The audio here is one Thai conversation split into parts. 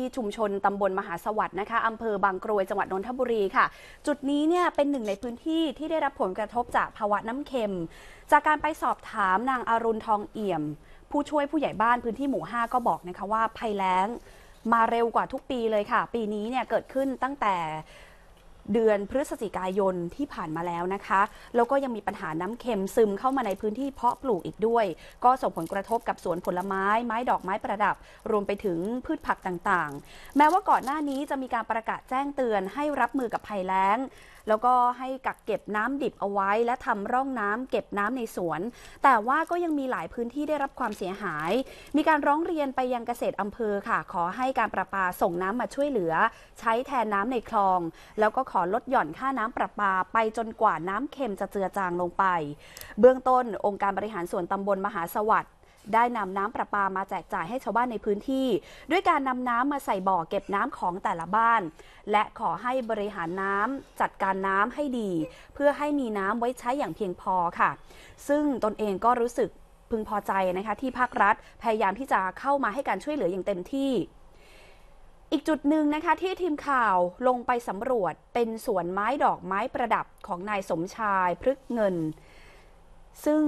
ที่ชุมชนตำบลมหาสวัสด์นะคะอำเภอบางกรวยจังหวัดนนทบุรีค่ะ จุดนี้เนี่ยเป็นหนึ่งในพื้นที่ที่ได้รับผลกระทบจากภาวะน้ำเค็ม จากการไปสอบถามนางอารุณทองเอี่ยม ผู้ช่วยผู้ใหญ่บ้านพื้นที่หมู่5ก็บอกนะคะว่าภัยแล้งมาเร็วกว่าทุกปีเลยค่ะ ปีนี้เนี่ยเกิดขึ้นตั้งแต่เดือนพฤศจิกายนที่ผ่านมาแล้วนะคะ แล้วก็ยังมีปัญหาน้ำเค็มซึมเข้ามาในพื้นที่เพาะปลูกอีกด้วย ก็ส่งผลกระทบกับสวนผลไม้ ไม้ดอกไม้ประดับ รวมไปถึงพืชผักต่างๆ แม้ว่าก่อนหน้านี้จะมีการประกาศแจ้งเตือนให้รับมือกับภัยแล้งแล้วก็ให้กักเก็บน้ำดิบเอาไว้ และทำร่องน้ำเก็บน้ำในสวน แต่ว่าก็ยังมีหลายพื้นที่ได้รับความเสียหาย มีการร้องเรียนไปยังเกษตรอำเภอค่ะ ขอให้การประปาส่งน้ำมาช่วยเหลือ ใช้แทนน้ำในคลอง แล้วก็ขอลดหย่อนค่าน้ำประปา ไปจนกว่าน้ำเค็มจะเจือจางลงไป เบื้องต้นองค์การบริหารส่วนตำบลมหาสวัสดได้นำน้ำประปามาแจกจ่ายให้ชาวบ้านในพื้นที่ ด้วยการนำน้ำมาใส่บ่อเก็บน้ำของแต่ละบ้าน และขอให้บริหารน้ำจัดการน้ำให้ดี เพื่อให้มีน้ำไว้ใช้อย่างเพียงพอค่ะ ซึ่งตนเองก็รู้สึกพึงพอใจนะคะ ที่ภาครัฐพยายามที่จะเข้ามาให้การช่วยเหลืออย่างเต็มที่ อีกจุดหนึ่งนะคะที่ทีมข่าวลงไปสำรวจเป็นสวนไม้ดอกไม้ประดับของนายสมชายพฤกเงินซึ่ง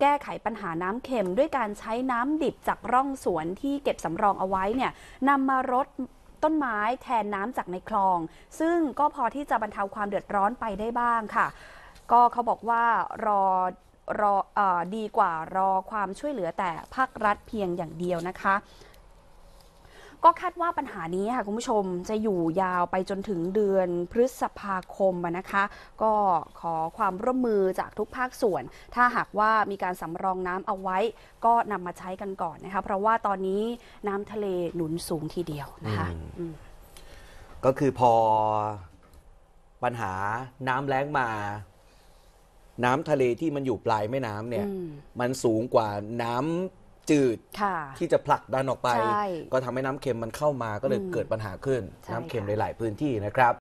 แก้ไขปัญหาน้ำเค็มด้วยการใช้น้ำดิบจากร่องสวนที่เก็บสำรองเอาไว้เนี่ยนำมารดต้นไม้แทนน้ำจากในคลอง ซึ่งก็พอที่จะบรรเทาความเดือดร้อนไปได้บ้างค่ะ ก็เขาบอกว่ารอรออดีกว่ารอความช่วยเหลือแต่ภาครัฐเพียงอย่างเดียวนะคะก็คาดว่าปัญหานี้ค่ะคุณผู้ชมจะอยู่ยาวไปจนถึงเดือนพฤษภาคมนะคะก็ขอความร่วมมือจากทุกภาคส่วน ถ้าหากว่ามีการสำรองน้ำเอาไว้ก็นำมาใช้กันก่อนนะคะเพราะว่าตอนนี้น้ำทะเลหนุนสูงทีเดียวนะคะก็คือพอปัญหาน้ำแล้งมา น้ำทะเลที่มันอยู่ปลายแม่น้ำเนี่ย มันสูงกว่าน้ำจืดที่จะผลักดันออกไป ก็ทำให้น้ำเค็มมันเข้ามาก็เลยเกิดปัญหาขึ้น น้ำเค็มในหลายพื้นที่นะครับ